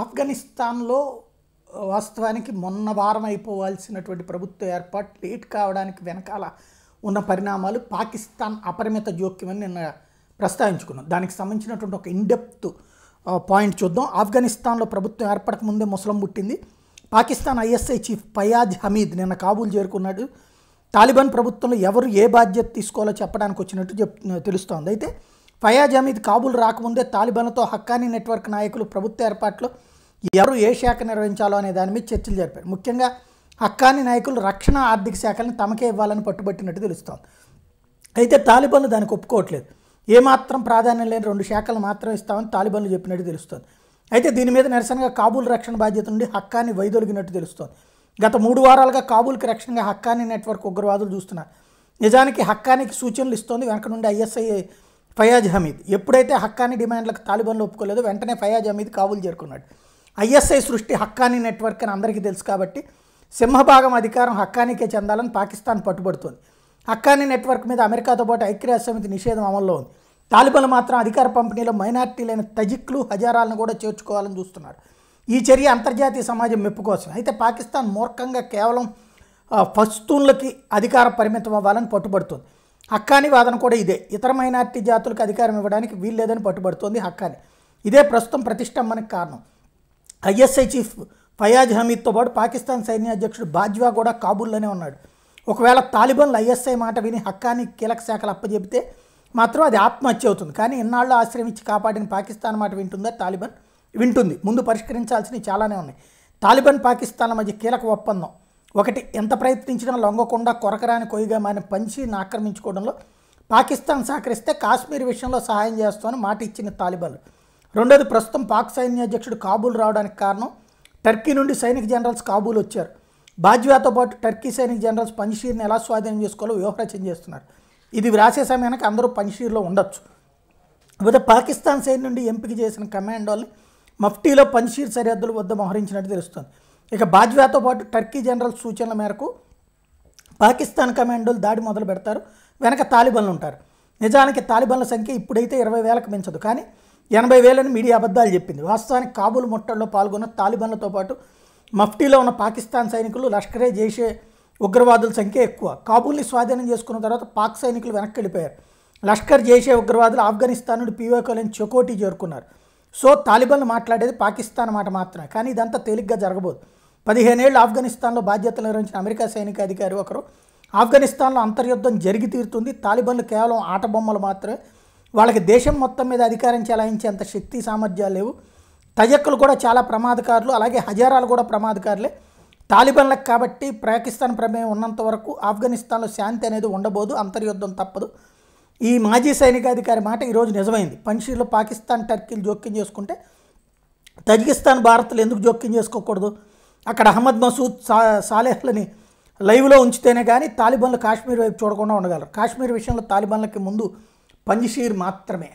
ఆఫ్ఘనిస్తాన్లో వాస్తవానికి మొన్న వారం అయిపోవాల్సినటువంటి ప్రభుత్వ ఏర్పాటు లేట్ కావడానికి వెనకాల ఉన్న పరిణామాలు పాకిస్తాన్ అపరిమిత జోక్యమని నిన్న ప్రస్తావించుకున్నాం దానికి సంబంధించినటువంటి ఒక ఇన్డెప్త్ పాయింట్ చూద్దాం ఆఫ్ఘనిస్తాన్లో ప్రభుత్వం ఏర్పడక ముందే ముసలం పుట్టింది పాకిస్తాన్ ఐఎస్ఐ చీఫ్ పయాజ్ హమీద్ నిన్న కాబూల్ చేరుకున్నాడు తాలిబాన్ ప్రభుత్వంలో ఎవరు ఏ బాధ్యత తీసుకోవాలో చెప్పడానికి వచ్చినట్టు చెప్ తెలుస్తోంది అయితే ఫయాజ్ హమీద్ కాబూల్ రాకముందే తాలిబాన్తో హక్కానీ నెట్వర్క్ నాయకులు ప్రభుత్వ ఏర్పాట్లో ఎవరు ఏ శాఖ నిర్వహించాలో అనే దాని మీద చర్చలు జరిపారు ముఖ్యంగా హక్కానీ నాయకులు రక్షణ ఆర్థిక శాఖలను తమకే ఇవ్వాలని పట్టుబట్టినట్టు తెలుస్తోంది అయితే తాలిబన్లు దానికి ఒప్పుకోవట్లేదు ఏమాత్రం ప్రాధాన్యం లేని రెండు శాఖలు మాత్రం ఇస్తామని తాలిబన్లు చెప్పినట్టు తెలుస్తోంది అయితే దీని మీద నిరసనగా కాబూల్ రక్షణ బాధ్యత నుండి హక్కాని వైదొలిగినట్టు తెలుస్తోంది గత మూడు వారాలుగా కాబూల్కి రక్షణగా హక్కాని నెట్వర్క్ ఉగ్రవాదులు చూస్తున్నారు నిజానికి హక్కానికి సూచనలు ఇస్తోంది వెనక నుండి ఐఎస్ఐ ఫయాజ్ హమీద్ ఎప్పుడైతే హక్కానీ డిమాండ్లకు తాలిబాన్లు ఒప్పుకోలేదో వెంటనే ఫయాజ్ హమీద్ కాబుల్ చేరుకున్నాడు ఐఎస్ఐ సృష్టి హక్కానీ నెట్వర్క్ అని అందరికీ తెలుసు కాబట్టి సింహభాగం అధికారం హక్కానీకే చెందాలని పాకిస్తాన్ పట్టుబడుతోంది హక్కాని నెట్వర్క్ మీద అమెరికాతో పాటు ఐక్యరాజ్య సమితి నిషేధం అమల్లో ఉంది తాలిబాన్లు మాత్రం అధికార పంపిణీలో మైనార్టీలైన తజిక్లు హజారాలను కూడా చేర్చుకోవాలని చూస్తున్నారు ఈ చర్య అంతర్జాతీయ సమాజం మెప్పు కోసం అయితే పాకిస్తాన్ మూర్ఖంగా కేవలం పస్తూన్లకి అధికార పరిమితం అవ్వాలని పట్టుబడుతుంది హక్కాని వాదన కూడా ఇదే ఇతర మైనార్టీ జాతులకు అధికారం ఇవ్వడానికి వీల్లేదని పట్టుబడుతోంది హక్కాని ఇదే ప్రస్తుతం ప్రతిష్టంభనకు కారణం ఐఎస్ఐ చీఫ్ ఫయాజ్ హమీద్తో పాటు పాకిస్తాన్ సైన్య అధ్యక్షుడు బాజ్వా కూడా కాబూల్లోనే ఉన్నాడు ఒకవేళ తాలిబన్లు ఐఎస్ఐ మాట విని హక్కాని కీలక శాఖలు అప్పజెపితే మాత్రం అది ఆత్మహత్య అవుతుంది కానీ ఇన్నాళ్ళు ఆశ్రయం కాపాడిన పాకిస్తాన్ మాట వింటుందా తాలిబాన్ వింటుంది ముందు పరిష్కరించాల్సినవి చాలానే ఉన్నాయి తాలిబన్ పాకిస్తాన్ల మధ్య కీలక ఒప్పందం ఒకటి ఎంత ప్రయత్నించినా లొంగకుండా కొరకరాని కొయ్యగా మాని పంచి ఆక్రమించుకోవడంలో పాకిస్తాన్ సహకరిస్తే కాశ్మీర్ విషయంలో సహాయం చేస్తామని మాట ఇచ్చిన తాలిబాన్ రెండోది ప్రస్తుతం పాక్ సైన్యాధ్యక్షుడు కాబూల్ రావడానికి కారణం టర్కీ నుండి సైనిక జనరల్స్ కాబూల్ వచ్చారు బాజ్వాతో పాటు టర్కీ సైనిక జనరల్స్ పంజీర్ని ఎలా స్వాధీనం చేసుకోవాలో వ్యూహరచన చేస్తున్నారు ఇది వ్రాసే సమయానికి అందరూ పంజీర్లో ఉండొచ్చు ఇకపోతే పాకిస్తాన్ సైన్ నుండి ఎంపిక చేసిన కమాండోల్ని మఫ్టీలో పంజీర్ సరిహద్దుల వద్ద మోహరించినట్టు తెలుస్తుంది ఇక బాజ్వాతో పాటు టర్కీ జనరల్ సూచనల మేరకు పాకిస్తాన్ కమాండోలు దాడి మొదలు పెడతారు వెనక తాలిబన్లు ఉంటారు నిజానికి తాలిబన్ల సంఖ్య ఇప్పుడైతే ఇరవై వేలకు మించదు కానీ ఎనభై వేలని మీడియా అబద్ధాలు చెప్పింది వాస్తవానికి కాబూల్ ముట్టల్లో పాల్గొన్న తాలిబన్లతో పాటు మఫ్టీలో ఉన్న పాకిస్తాన్ సైనికులు లష్కరే జైషే ఉగ్రవాదుల సంఖ్య ఎక్కువ కాబూల్ని స్వాధీనం చేసుకున్న తర్వాత పాక్ సైనికులు వెనక్కి వెళ్ళిపోయారు లష్కర్ జైషే ఉగ్రవాదులు ఆఫ్ఘనిస్తాన్ నుండి పీఓకోలేని చొకోటి చేరుకున్నారు సో తాలిబన్లు మాట్లాడేది పాకిస్తాన్ మాట మాత్రమే కానీ ఇదంతా తేలిగ్గా జరగబోదు పదిహేనేళ్ళు ఆఫ్ఘనిస్తాన్లో బాధ్యతలు నిర్వహించిన అమెరికా సైనిక అధికారి ఒకరు ఆఫ్ఘనిస్తాన్లో అంతర్యుద్ధం జరిగి తీరుతుంది తాలిబన్లు కేవలం ఆటబొమ్మలు మాత్రమే వాళ్ళకి దేశం మొత్తం మీద అధికారం చెలాయించేంత శక్తి సామర్థ్యాలు లేవు తజక్కులు కూడా చాలా ప్రమాదకారులు అలాగే హజారాలు కూడా ప్రమాదకారులే తాలిబన్లకు కాబట్టి పాకిస్తాన్ ప్రమేయం ఉన్నంత వరకు ఆఫ్ఘనిస్తాన్లో శాంతి అనేది ఉండబోదు అంతర్యుద్ధం తప్పదు ఈ మాజీ సైనికాధికారి మాట ఈరోజు నిజమైంది పంక్షీలో పాకిస్తాన్ టర్కీలు జోక్యం చేసుకుంటే తజికిస్తాన్ భారత్లు ఎందుకు జోక్యం చేసుకోకూడదు అక్కడ అహ్మద్ మసూద్ సా సాలెహ్లని లైవ్లో ఉంచితేనే కానీ తాలిబాన్లు కాశ్మీర్ వైపు చూడకుండా ఉండగలరు కాశ్మీర్ విషయంలో తాలిబాన్లకి ముందు పంజిషీర్ మాత్రమే